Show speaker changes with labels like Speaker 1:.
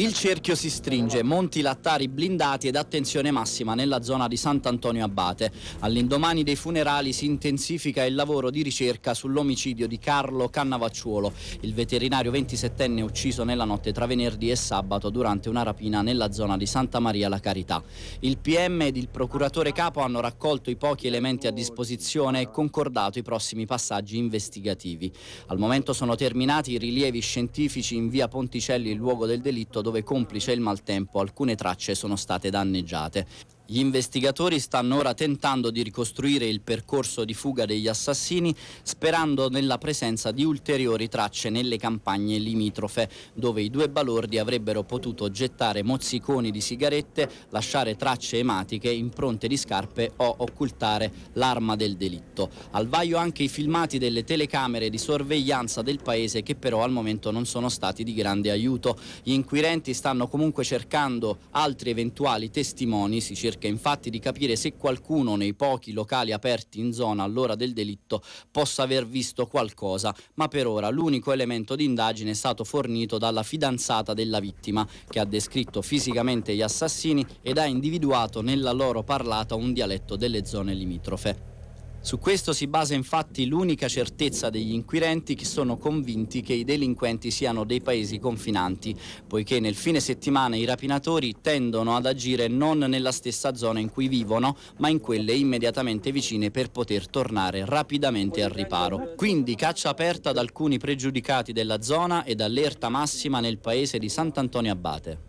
Speaker 1: Il cerchio si stringe, monti lattari blindati ed attenzione massima nella zona di Sant'Antonio Abate. All'indomani dei funerali si intensifica il lavoro di ricerca sull'omicidio di Carlo Cannavacciuolo, il veterinario 27enne ucciso nella notte tra venerdì e sabato durante una rapina nella zona di Santa Maria la Carità. Il PM ed il procuratore capo hanno raccolto i pochi elementi a disposizione e concordato i prossimi passaggi investigativi. Al momento sono terminati i rilievi scientifici in via Ponticelli, il luogo del delitto dove complice il maltempo alcune tracce sono state danneggiate. Gli investigatori stanno ora tentando di ricostruire il percorso di fuga degli assassini sperando nella presenza di ulteriori tracce nelle campagne limitrofe dove i due balordi avrebbero potuto gettare mozziconi di sigarette, lasciare tracce ematiche, impronte di scarpe o occultare l'arma del delitto. Al vaio anche i filmati delle telecamere di sorveglianza del paese che però al momento non sono stati di grande aiuto. Gli inquirenti stanno comunque cercando altri eventuali testimoni, si cerca ricerca infatti di capire se qualcuno nei pochi locali aperti in zona all'ora del delitto possa aver visto qualcosa, ma per ora l'unico elemento di indagine è stato fornito dalla fidanzata della vittima, che ha descritto fisicamente gli assassini ed ha individuato nella loro parlata un dialetto delle zone limitrofe. Su questo si basa infatti l'unica certezza degli inquirenti che sono convinti che i delinquenti siano dei paesi confinanti, poiché nel fine settimana i rapinatori tendono ad agire non nella stessa zona in cui vivono, ma in quelle immediatamente vicine per poter tornare rapidamente al riparo. Quindi caccia aperta ad alcuni pregiudicati della zona ed allerta massima nel paese di Sant'Antonio Abate.